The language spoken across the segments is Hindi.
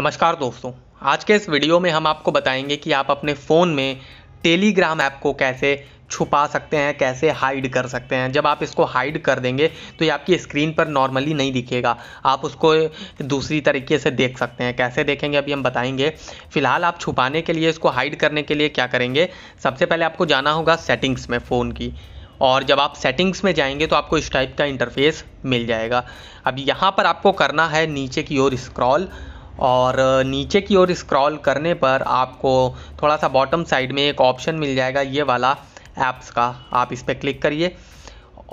नमस्कार दोस्तों आज के इस वीडियो में हम आपको बताएंगे कि आप अपने फ़ोन में टेलीग्राम ऐप को कैसे छुपा सकते हैं कैसे हाइड कर सकते हैं जब आप इसको हाइड कर देंगे तो ये आपकी स्क्रीन पर नॉर्मली नहीं दिखेगा आप उसको दूसरी तरीके से देख सकते हैं कैसे देखेंगे अभी हम बताएंगे फ़िलहाल आप छुपाने के लिए इसको हाइड करने के लिए क्या करेंगे सबसे पहले आपको जाना होगा सेटिंग्स में फ़ोन की और जब आप सेटिंग्स में जाएंगे तो आपको इस टाइप का इंटरफेस मिल जाएगा अब यहाँ पर आपको करना है नीचे की ओर स्क्रॉल और नीचे की ओर स्क्रॉल करने पर आपको थोड़ा सा बॉटम साइड में एक ऑप्शन मिल जाएगा ये वाला ऐप्स का आप इस पर क्लिक करिए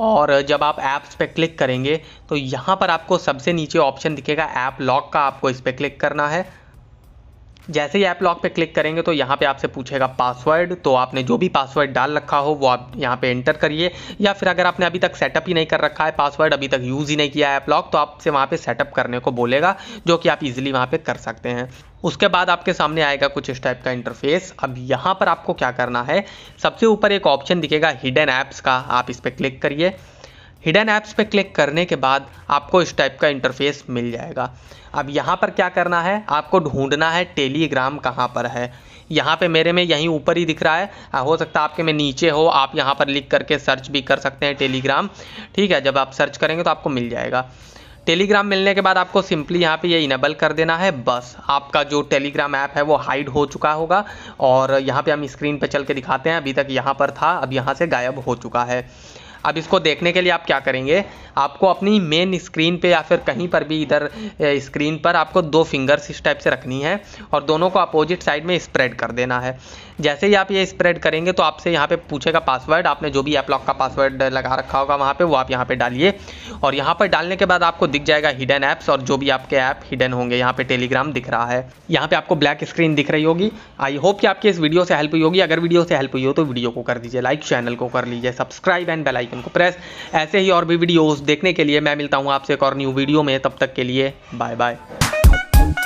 और जब आप ऐप्स पे क्लिक करेंगे तो यहाँ पर आपको सबसे नीचे ऑप्शन दिखेगा ऐप लॉक का आपको इस पर क्लिक करना है जैसे ही ऐप लॉक पे क्लिक करेंगे तो यहाँ पे आपसे पूछेगा पासवर्ड तो आपने जो भी पासवर्ड डाल रखा हो वो आप यहाँ पे एंटर करिए या फिर अगर आपने अभी तक सेटअप ही नहीं कर रखा है पासवर्ड अभी तक यूज़ ही नहीं किया है ऐप लॉक तो आपसे वहाँ पे सेटअप करने को बोलेगा जो कि आप इजीली वहाँ पे कर सकते हैं उसके बाद आपके सामने आएगा कुछ इस टाइप का इंटरफेस अब यहाँ पर आपको क्या करना है सबसे ऊपर एक ऑप्शन दिखेगा हिडन ऐप्स का आप इस पर क्लिक करिए हिडन ऐप्स पे क्लिक करने के बाद आपको इस टाइप का इंटरफेस मिल जाएगा अब यहाँ पर क्या करना है आपको ढूंढना है टेलीग्राम कहाँ पर है यहाँ पे मेरे में यहीं ऊपर ही दिख रहा है हो सकता है आपके में नीचे हो आप यहाँ पर लिख करके सर्च भी कर सकते हैं टेलीग्राम ठीक है जब आप सर्च करेंगे तो आपको मिल जाएगा टेलीग्राम मिलने के बाद आपको सिंपली यहाँ पे ये इनेबल कर देना है बस आपका जो टेलीग्राम ऐप है वो हाइड हो चुका होगा और यहाँ पे हम स्क्रीन पे चल के दिखाते हैं अभी तक यहाँ पर था अब यहाँ से गायब हो चुका है अब इसको देखने के लिए आप क्या करेंगे आपको अपनी मेन स्क्रीन पे या फिर कहीं पर भी इधर स्क्रीन पर आपको दो फिंगर्स इस टाइप से रखनी है और दोनों को अपोजिट साइड में स्प्रेड कर देना है जैसे ही आप ये स्प्रेड करेंगे तो आपसे यहाँ पे पूछेगा पासवर्ड आपने जो भी ऐप लॉक का पासवर्ड लगा रखा होगा वहाँ पे वो आप यहाँ पे डालिए और यहाँ पर डालने के बाद आपको दिख जाएगा हिडन ऐप्स और जो भी आपके ऐप हिडन होंगे यहाँ पे टेलीग्राम दिख रहा है यहाँ पे आपको ब्लैक स्क्रीन दिख रही होगी आई होप कि आपकी इस वीडियो से हेल्प हुई होगी अगर वीडियो से हेल्प हुई हो तो वीडियो को कर दीजिए लाइक चैनल को कर लीजिए सब्सक्राइब एंड बेलाइकन बटन को प्रेस ऐसे ही और भी वीडियोस देखने के लिए मैं मिलता हूँ आपसे एक और न्यू वीडियो में तब तक के लिए बाय बाय